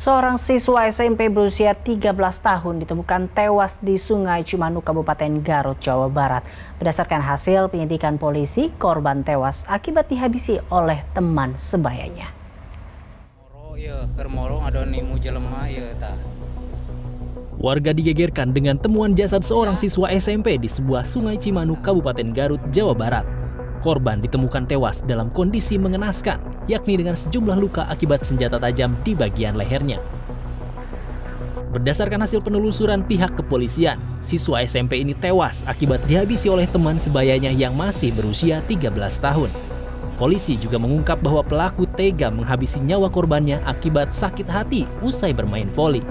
Seorang siswa SMP berusia 13 tahun ditemukan tewas di Sungai Cimanuk, Kabupaten Garut, Jawa Barat. Berdasarkan hasil penyidikan polisi, korban tewas akibat dihabisi oleh teman sebayanya. Warga digegerkan dengan temuan jasad seorang siswa SMP di sebuah sungai Cimanuk, Kabupaten Garut, Jawa Barat. Korban ditemukan tewas dalam kondisi mengenaskan, yakni dengan sejumlah luka akibat senjata tajam di bagian lehernya. Berdasarkan hasil penelusuran pihak kepolisian, siswa SMP ini tewas akibat dihabisi oleh teman sebayanya yang masih berusia 13 tahun. Polisi juga mengungkap bahwa pelaku tega menghabisi nyawa korbannya akibat sakit hati usai bermain voli.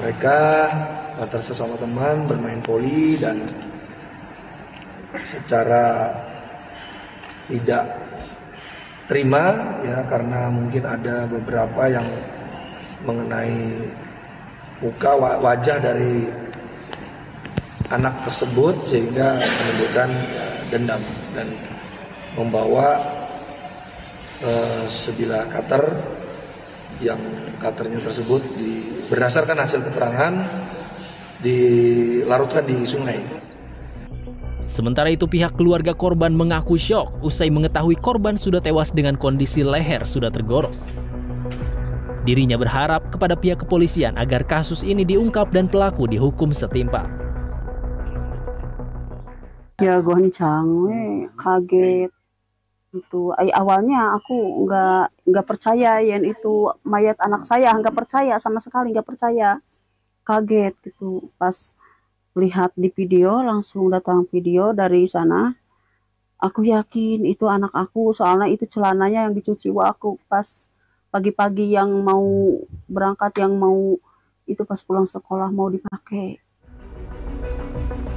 mereka antar sesama teman bermain voli dan secara tidak terima ya karena mungkin ada beberapa yang mengenai muka wajah dari anak tersebut sehingga menimbulkan dendam dan membawa uh, sebilah cutter yang cutternya tersebut di, berdasarkan hasil keterangan dilarutkan di sungai. Sementara itu pihak keluarga korban mengaku syok usai mengetahui korban sudah tewas dengan kondisi leher sudah tergorok. Dirinya berharap kepada pihak kepolisian agar kasus ini diungkap dan pelaku dihukum setimpal. Ya goncang, kaget. Itu awalnya aku nggak nggak percaya yang itu mayat anak saya, nggak percaya sama sekali nggak percaya. Kaget gitu pas lihat di video langsung datang video dari sana aku yakin itu anak aku soalnya itu celananya yang dicuci wa aku pas pagi-pagi yang mau berangkat yang mau itu pas pulang sekolah mau dipakai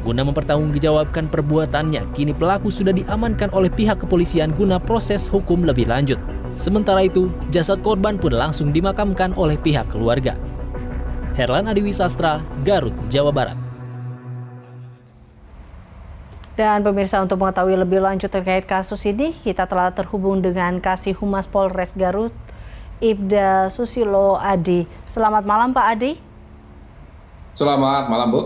Guna mempertanggungjawabkan perbuatannya, kini pelaku sudah diamankan oleh pihak kepolisian guna proses hukum lebih lanjut. Sementara itu, jasad korban pun langsung dimakamkan oleh pihak keluarga. Herlan Adiwisastra, Garut, Jawa Barat. Dan pemirsa untuk mengetahui lebih lanjut terkait kasus ini, kita telah terhubung dengan Kasih Humas Polres Garut, Ibda Susilo Adi. Selamat malam Pak Adi. Selamat malam Bu.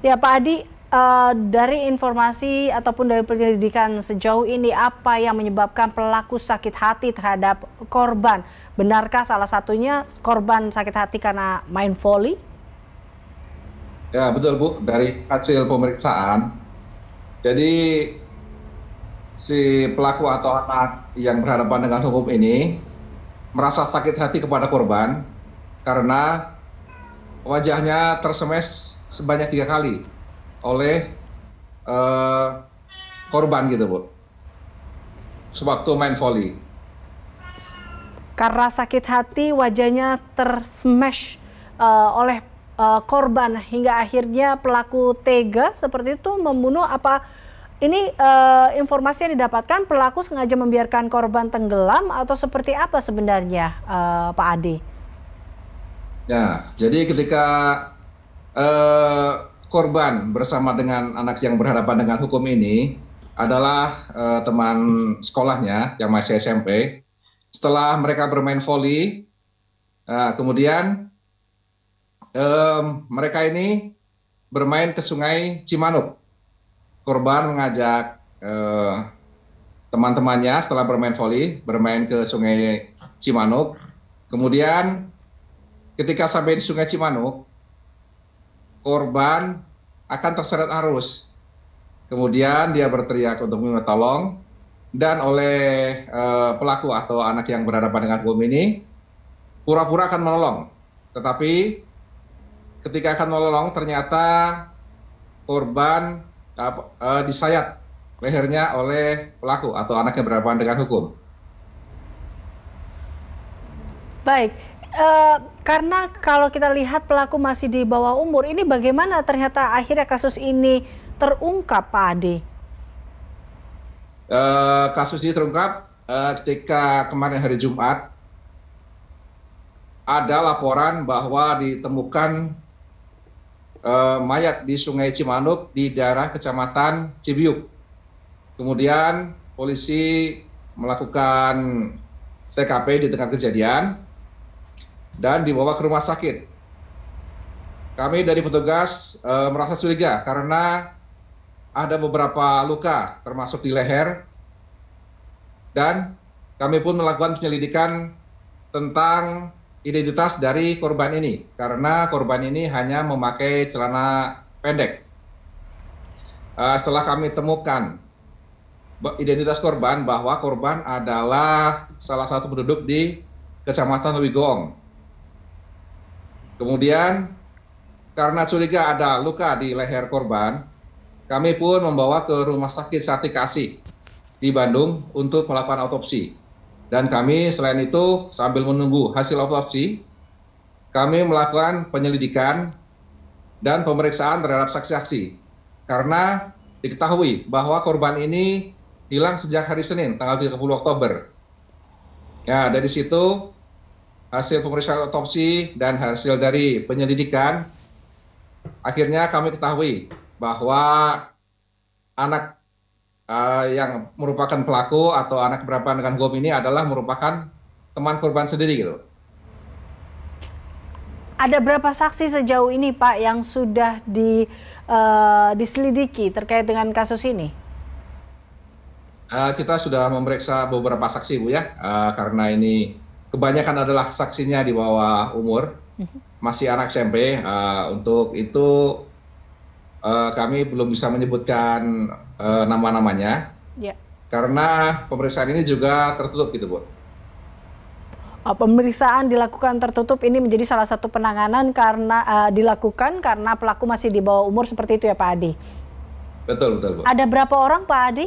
Ya Pak Adi, uh, dari informasi ataupun dari penyelidikan sejauh ini, apa yang menyebabkan pelaku sakit hati terhadap korban? Benarkah salah satunya korban sakit hati karena main volley? Ya betul Bu, dari hasil pemeriksaan jadi si pelaku atau anak yang berhadapan dengan hukum ini merasa sakit hati kepada korban karena wajahnya tersemes sebanyak tiga kali oleh uh, korban gitu bu sewaktu main volley karena sakit hati wajahnya tersmash uh, eh, oleh uh, korban hingga akhirnya pelaku tega seperti itu membunuh apa ini uh, informasi yang didapatkan pelaku sengaja membiarkan korban tenggelam atau seperti apa sebenarnya uh, Pak Ade? Ya, jadi ketika uh, korban bersama dengan anak yang berhadapan dengan hukum ini adalah uh, teman sekolahnya yang masih SMP. Setelah mereka bermain voli, uh, kemudian um, mereka ini bermain ke Sungai Cimanuk. Korban mengajak uh, teman-temannya setelah bermain voli bermain ke Sungai Cimanuk. Kemudian ketika sampai di Sungai Cimanuk, korban akan terseret arus. Kemudian dia berteriak untuk minta tolong dan oleh uh, pelaku atau anak yang berhadapan dengan bom ini pura-pura akan menolong. Tetapi ketika akan menolong ternyata korban uh, disayat lehernya oleh pelaku atau anak yang berhadapan dengan hukum. Baik, e, karena kalau kita lihat pelaku masih di bawah umur, ini bagaimana ternyata akhirnya kasus ini terungkap, Pak Ade? E, kasus ini terungkap e, ketika kemarin hari Jumat ada laporan bahwa ditemukan eh, mayat di Sungai Cimanuk di daerah Kecamatan Cibiuk. Kemudian polisi melakukan TKP di tengah kejadian dan dibawa ke rumah sakit. Kami dari petugas e, merasa curiga karena ada beberapa luka termasuk di leher dan kami pun melakukan penyelidikan tentang identitas dari korban ini karena korban ini hanya memakai celana pendek. Uh, setelah kami temukan identitas korban bahwa korban adalah salah satu penduduk di Kecamatan Wigong. Kemudian karena curiga ada luka di leher korban, kami pun membawa ke Rumah Sakit Sati Kasih di Bandung untuk melakukan otopsi. Dan kami selain itu sambil menunggu hasil otopsi kami melakukan penyelidikan dan pemeriksaan terhadap saksi-saksi. Karena diketahui bahwa korban ini hilang sejak hari Senin, tanggal 30 Oktober. Ya, dari situ hasil pemeriksaan otopsi dan hasil dari penyelidikan, akhirnya kami ketahui bahwa anak uh, yang merupakan pelaku atau anak berapa dengan GOM ini adalah merupakan teman korban sendiri gitu. Ada berapa saksi sejauh ini Pak yang sudah di, uh, diselidiki terkait dengan kasus ini? Uh, kita sudah memeriksa beberapa saksi Bu ya, uh, karena ini kebanyakan adalah saksinya di bawah umur, mhm. masih anak SMP. Uh, untuk itu uh, kami belum bisa menyebutkan uh, nama-namanya. Ya. Karena pemeriksaan ini juga tertutup gitu, Bu. Oh, pemeriksaan dilakukan tertutup ini menjadi salah satu penanganan karena uh, dilakukan karena pelaku masih di bawah umur seperti itu ya Pak Adi. Betul betul. Bu. Ada berapa orang Pak Adi?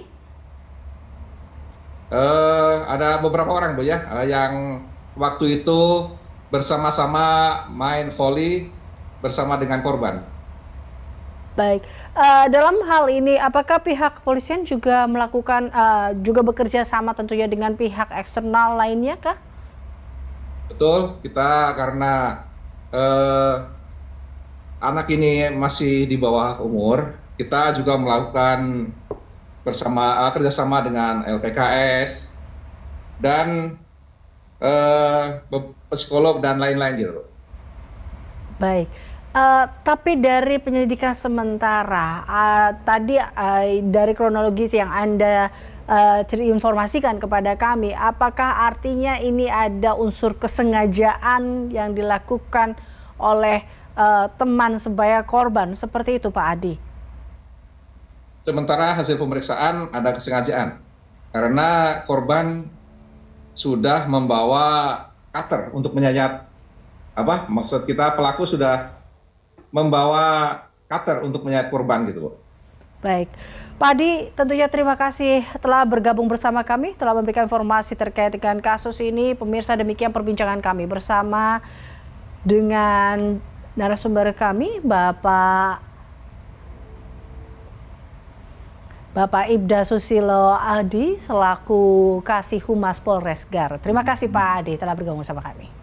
Uh, ada beberapa orang bu ya uh, yang waktu itu bersama-sama main volley bersama dengan korban. Baik, uh, dalam hal ini apakah pihak kepolisian juga melakukan uh, juga bekerja sama tentunya dengan pihak eksternal lainnya kah? Betul, kita karena uh, anak ini masih di bawah umur, kita juga melakukan bersama uh, kerjasama dengan LPKS dan uh, psikolog dan lain-lain gitu. Baik. Uh, tapi dari penyelidikan sementara uh, tadi uh, dari kronologis yang anda uh, informasikan kepada kami, apakah artinya ini ada unsur kesengajaan yang dilakukan oleh uh, teman sebaya korban seperti itu, Pak Adi? Sementara hasil pemeriksaan ada kesengajaan karena korban sudah membawa cutter untuk menyayat apa maksud kita pelaku sudah membawa cutter untuk menyayat korban gitu, Bu. Baik. Pak Adi, tentunya terima kasih telah bergabung bersama kami, telah memberikan informasi terkait dengan kasus ini. Pemirsa, demikian perbincangan kami bersama dengan narasumber kami, Bapak Bapak Ibda Susilo Adi selaku Kasih Humas Polres Garut. Terima kasih Pak Adi telah bergabung bersama kami.